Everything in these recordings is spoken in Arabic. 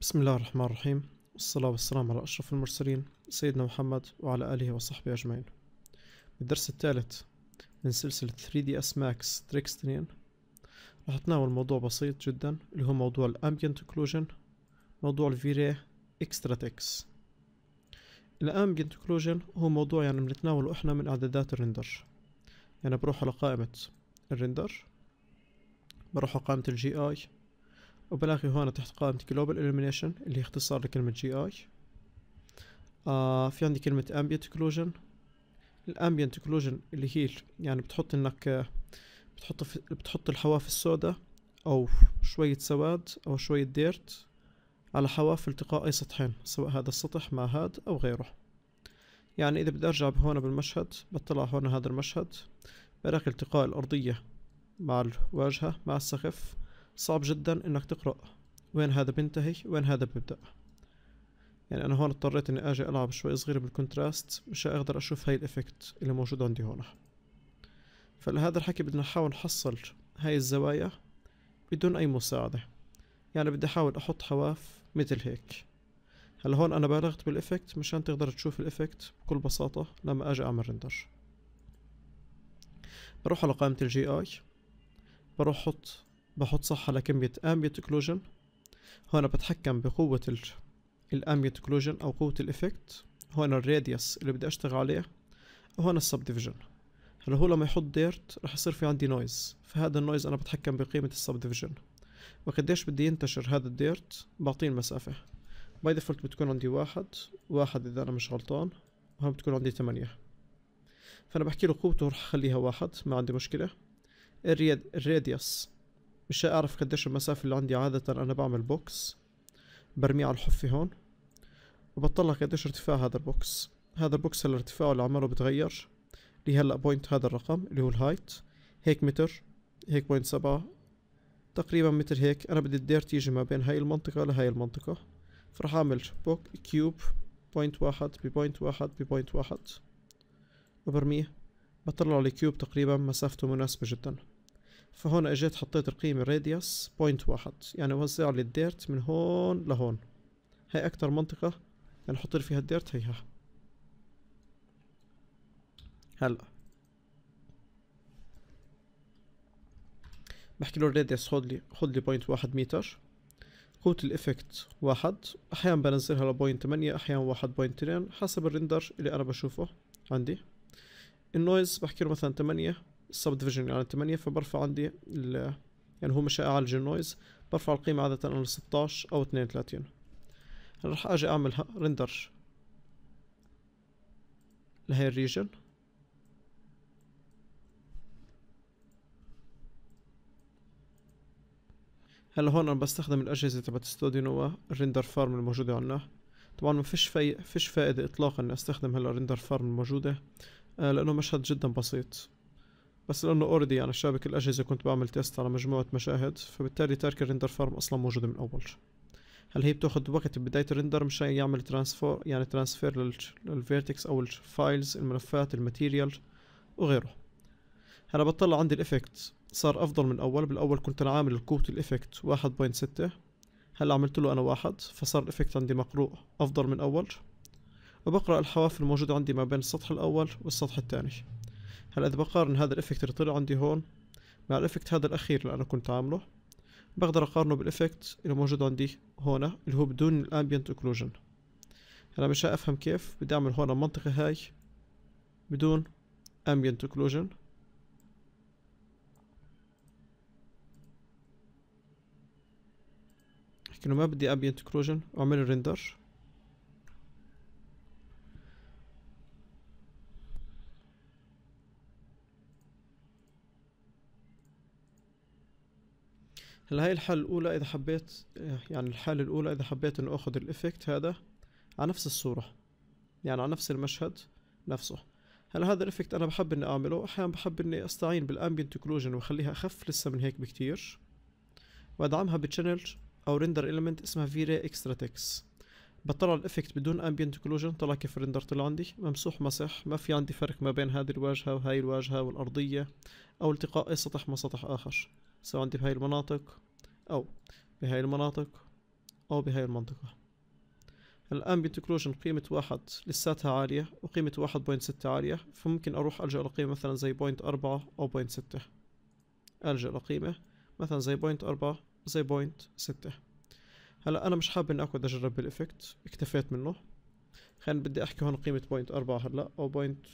بسم الله الرحمن الرحيم والصلاة والسلام على أشرف المرسلين سيدنا محمد وعلى آله وصحبه أجمعين بالدرس الثالث من سلسلة 3ds Max Tricks 2 راح أتناول موضوع بسيط جدا اللي هو موضوع Ambient Occlusion موضوع Extra Text الـ Ambient Occlusion هو موضوع يعني بنتناوله إحنا من إعدادات الرندر يعني بروح على قائمة الرندر بروح على قائمة الـ GI وبلاقي هون تحت قائمة Global Illumination اللي هي اختصار لكلمة جي اي آه في عندي كلمة Ambient Occlusion الامبيانت Occlusion اللي هي يعني بتحط انك آه، بتحط في بتحط الحواف السوداء او شوية سواد او شوية ديرت على حواف التقاء اي سطحين سواء هذا السطح مع هاد او غيره يعني اذا بدي ارجع هون بالمشهد بطلع هون هذا المشهد بلاقي التقاء الارضية مع الواجهة مع السقف صعب جدا انك تقرأ وين هذا بينتهي وين هذا بيبدأ يعني انا هون اضطريت اني اجي العب شوي صغير بالكونتراست مش اقدر اشوف هاي الافكت اللي موجود عندي هون فلهذا الحكي بدنا نحاول نحصل هاي الزوايا بدون اي مساعدة يعني بدي احاول احط حواف مثل هيك هلا هون انا بالغت بالافكت مشان تقدر تشوف الافكت بكل بساطة لما اجي اعمل رندر بروح على قائمة الجي اي بروح احط بحط صح على كمية ambient occlusion هون بتحكم بقوة ال الambient occlusion أو قوة الإفكت هون الراديوس اللي بدي أشتغل عليه وهون subdivision هلا هو لما يحط ديرت رح يصير في عندي نويز فهذا النويز أنا بتحكم بقيمة subdivision وقديش بدي ينتشر هذا الديرت بعطيه المسافة باي ديفولت بتكون عندي واحد واحد إذا أنا مش غلطان وهون بتكون عندي ثمانية فأنا بحكي له قوته رح أخليها واحد ما عندي مشكلة الراديوس مش اعرف قديش المسافة اللي عندي عادة انا بعمل بوكس برميه على الحفة هون وبطلع قديش ارتفاع هذا البوكس هذا البوكس هلا ارتفاعه اللي عماله بتغير لي هلا بوينت هذا الرقم اللي هو الهايت هيك متر هيك بوينت سبعة تقريبا متر هيك انا بدي الدير تيجي ما بين هاي المنطقة لهاي المنطقة فراح اعمل بوك كيوب بوينت واحد ببوينت واحد ببوينت واحد وبرميه بطلع لي كيوب تقريبا مسافته مناسبة جدا فهون اجيت حطيت القيمة radius بوينت واحد يعني وزع لي الديرت من هون لهون هاي اكتر منطقة يعني لي فيها الديرت هيها هلا بحكي له radius خد لي خد لي بوينت واحد متر قوة الإفكت واحد أحيانا بنزلها لبوينت تمانية أحيانا واحد بوينت تنين حسب الرندر اللي أنا بشوفه عندي النويز بحكي له مثلا تمانية السب ديفيجن يعني 8 فبرفع عندي ال يعني هو مش اعلى النويز برفع القيمة عادة انا 16 او 32 هلا رح اجي اعمل رندر لهي الريجن هلا هون انا بستخدم الاجهزة تبعت ستوديو نوا الرندر فارم الموجودة عنا طبعا ما فيش فيش فائدة اطلاقا اني استخدم هلا الرندر فارم الموجودة آه، لانه مشهد جدا بسيط بس لانه اوريدي انا شابك الاجهزه كنت بعمل تيست على مجموعه مشاهد فبالتالي تارك الريندر فارم اصلا موجوده من اول هل هي بتاخد وقت بداية الريندر مشان يعمل ترانسفور يعني ترانسفير للفيرتكس او الفايلز الملفات الماتيريال وغيره هلا بطلع عندي الافكت صار افضل من اول بالاول كنت انا عامل الكوت الافكت 1.6 هلا عملت له انا واحد فصار الافكت عندي مقروء افضل من اول وبقرأ الحواف الموجودة عندي ما بين السطح الاول والسطح الثاني هلا اذا بقارن هذا الافكت اللي طلع عندي هون مع الافكت هذا الاخير اللي انا كنت عامله بقدر اقارنه بالافكت اللي موجود عندي هون اللي هو بدون الامبيانت اوكلوجن هلا مش افهم كيف بدي اعمل هون المنطقة هاي بدون ambient اوكلوجن لكنه ما بدي ambient occlusion واعمل ريندر هلا هاي الحالة الأولى إذا حبيت يعني الحالة الأولى إذا حبيت إنه آخد الإفكت هذا على نفس الصورة يعني على نفس المشهد نفسه هلا هذا الإفكت أنا بحب إني أعمله أحيانا بحب إني أستعين بالأمبيانت كلوجن وأخليها أخف لسه من هيك بكتير وأدعمها بشانل أو ريندر إيليمنت اسمها فيري إكسترا تكس بطلع الإفكت بدون أمبيانت كلوجن طلع كيف الريندر طلع عندي ممسوح مسح ما في عندي فرق ما بين هذه الواجهة وهاي الواجهة والأرضية أو التقاء أي سطح مع سطح آخر سواء عندي بهاي المناطق أو بهاي المناطق أو بهاي المنطقة الآن اوكلوجن قيمة واحد لساتها عالية وقيمة واحد بوينت ستة عالية فممكن أروح ألجأ لقيمة مثلا زي بوينت أربعة أو بوينت ستة ألجأ لقيمة مثلا زي بوينت أربعة زي بوينت ستة هلا أنا مش حابب إني أقعد أجرب بالإفكت اكتفيت منه خلينا بدي أحكي هون قيمة بوينت أربعة هلا أو بوينت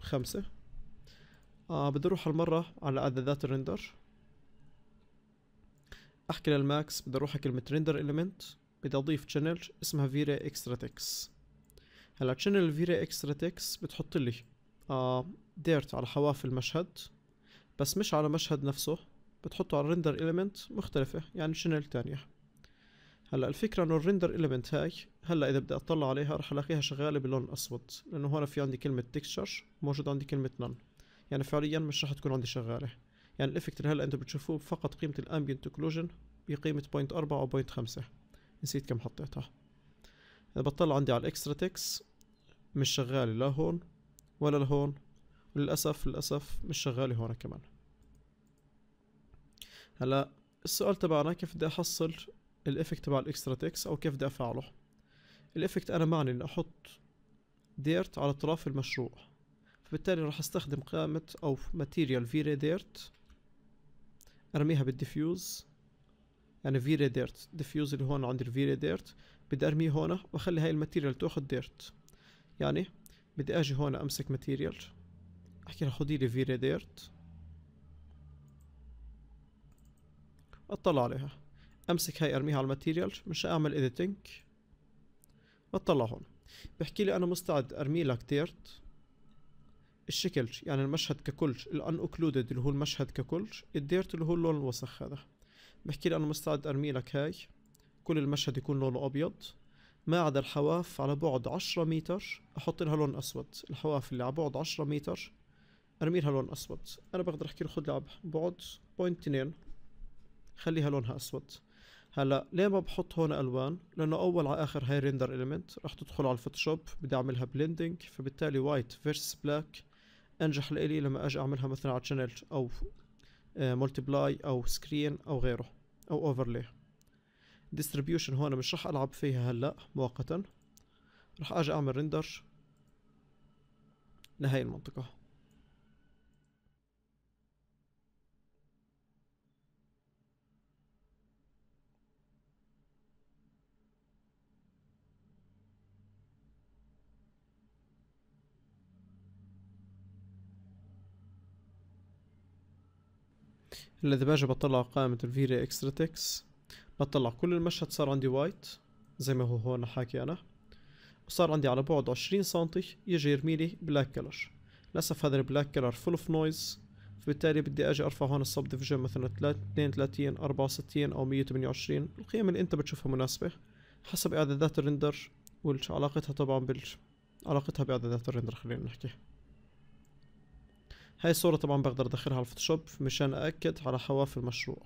خمسة آه بدي أروح هالمرة على إعدادات الريندر احكي للماكس بدي اروح اكلمة render element بدي اضيف channel اسمها vira extra text هلا channel vira extra text بتحط لي ديرت آه، على حواف المشهد بس مش على مشهد نفسه بتحطه على render element مختلفة يعني channel تانية هلا الفكرة انه الريندر إليمنت هاي هلا اذا بدي اطلع عليها رح الاقيها شغالة بلون اسود لانه هون في عندي كلمة texture موجود عندي كلمة none يعني فعليا مش رح تكون عندي شغالة يعني الافكت اللي هلا انتم بتشوفوه فقط قيمه الامبيانت اوكلوجن بقيمه 0.4 او 0.5 نسيت كم حطيتها اذا بطلع عندي على الاكسترا تكس مش شغاله لا هون ولا لهون وللاسف للاسف مش شغاله هون كمان هلا السؤال تبعنا كيف بدي احصل الافكت تبع الاكسترا تكس او كيف بدي افعله الافكت انا معني اني احط ديرت على اطراف المشروع فبالتالي راح استخدم قائمة او ماتيريال فيري ديرت ارميها بالديفيوز يعني فيري ديرت ديفيوز اللي هون عند الفيري ديرت بدي ارميه هون واخلي هاي الماتيريال تاخذ ديرت يعني بدي اجي هون امسك ماتيريال احكي لها خذي لي فيري ديرت اطلع عليها امسك هاي ارميها على الماتيريال مش اعمل اديتنج بطلع هون بحكي لي انا مستعد ارمي لك ديرت الشكل يعني المشهد ككل الان اوكلودد اللي هو المشهد ككل الديرت اللي هو اللون الوسخ هذا بحكي لي انا مستعد ارمي لك هاي كل المشهد يكون لونه ابيض ما عدا الحواف على بعد 10 متر احط لها لون اسود الحواف اللي على بعد 10 متر ارمي لها لون اسود انا بقدر احكي له خذ لعب بعد بوينت 2 خليها لونها اسود هلا ليه ما بحط هون الوان لانه اول على اخر هاي ريندر اليمنت راح تدخل على الفوتوشوب بدي اعملها بليندنج فبالتالي وايت فيرس بلاك انجح لإلي لما اجي اعملها مثلا على تشانل او مولتيبلاي آه، او سكرين او غيره او اوفرلي ديستريبيوشن هون مش رح العب فيها هلا مؤقتا رح اجي اعمل رندر لهي المنطقه الذي باجي بطلع قائمة الفيري اكسترا تكس بطلع كل المشهد صار عندي وايت زي ما هو هون حاكي انا وصار عندي على بعد 20 سنتي يجي يرميلي بلاك كلر للأسف هذا البلاك كلر فول اوف نويز فبالتالي بدي اجي ارفع هون السب ديفيجن مثلا 32 64 او 128 القيم اللي انت بتشوفها مناسبة حسب اعدادات الرندر وعلاقتها طبعا بال علاقتها باعدادات الرندر خلينا نحكي هاي الصورة طبعا بقدر ادخلها على الفوتوشوب مشان اأكد على حواف المشروع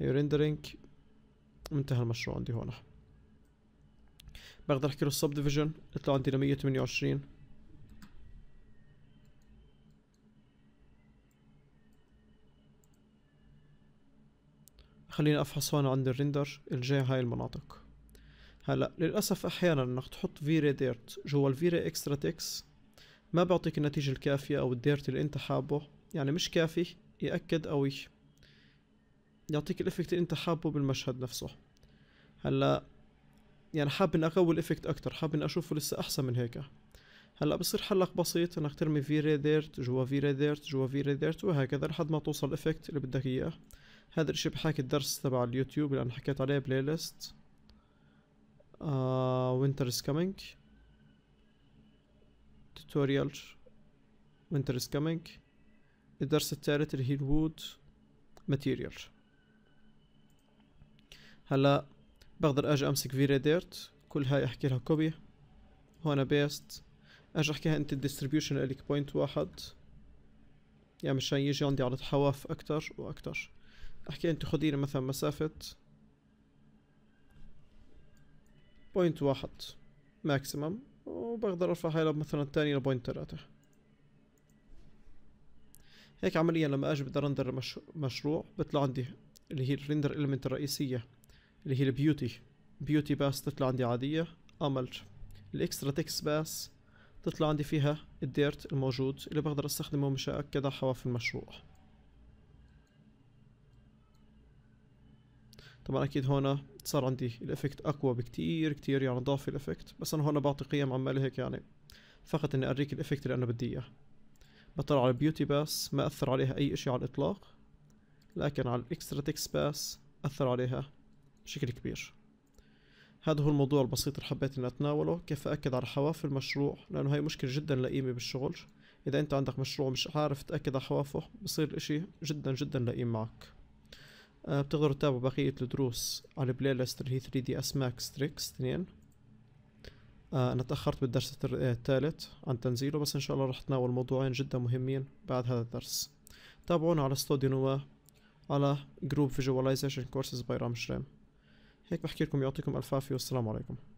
هي ريندرينج منتهى المشروع عندي هون بقدر احكي له السب ديفيجن يطلع عندي ل 128 خليني افحص هون عند الريندر الجاي هاي المناطق هلا للاسف احيانا انك تحط فيري ديرت جوا الفيري اكسترا تكس ما بيعطيك النتيجة الكافية أو الديرت اللي أنت حابه يعني مش كافي يأكد أو يعطيك الإفكت اللي أنت حابه بالمشهد نفسه هلا يعني حاب إني أقوي الإفكت أكتر حاب إني أشوفه لسه أحسن من هيك هلا بصير حلك بسيط انك ترمي فيري ديرت جوا فيري ديرت جوا فيري ديرت وهكذا لحد ما توصل الافكت اللي بدك اياه هذا الاشي بحاكي الدرس تبع اليوتيوب اللي انا حكيت عليه بلاي ليست آه وينتر از كامينج توتوريال وينتر از كامينج الدرس الثالث اللي هي الوود ماتيريال هلا بقدر اجي امسك فيري ديرت كل هاي احكي لها كوبي هون بيست اجي احكيها انت الديستريبيوشن الك بوينت واحد يعني مشان يجي عندي على حواف اكتر واكتر احكي انت خذي لي مثلا مسافة بوينت واحد ماكسيمم وبقدر ارفع هاي مثلا الثانية لبوينت ثلاثة هيك عمليا لما اجي بدي رندر مش... مشروع بطلع عندي اللي هي الريندر اليمنت الرئيسية اللي هي البيوتي بيوتي باس تطلع عندي عادية املج الاكسترا تكس باس تطلع عندي فيها الديرت الموجود اللي بقدر استخدمه مشان اكد حواف المشروع طبعا اكيد هون صار عندي الافكت اقوى بكتير كتير يعني ضاف الافكت بس انا هون بعطي قيم عمالي هيك يعني فقط اني اوريك الافكت اللي انا بدي اياه بطلع على البيوتي باس ما اثر عليها اي اشي على الاطلاق لكن على الاكسترا تكس باس اثر عليها بشكل كبير هذا هو الموضوع البسيط اللي حبيت اني اتناوله كيف اكد على حواف المشروع لانه هاي مشكله جدا لئيمه بالشغل اذا انت عندك مشروع مش عارف تاكد على حوافه بصير الاشي جدا جدا لئيم معك آه، بتقدروا تتابعوا بقية الدروس على البلاي ليست اللي هي 3 دي اس ماكس تريكس 2 أنا تأخرت بالدرس آه، الثالث عن تنزيله بس إن شاء الله رح أتناول موضوعين جدا مهمين بعد هذا الدرس تابعونا على استوديو نوا على جروب فيجواليزيشن كورسز باي رام شريم هيك بحكي لكم يعطيكم ألف عافية والسلام عليكم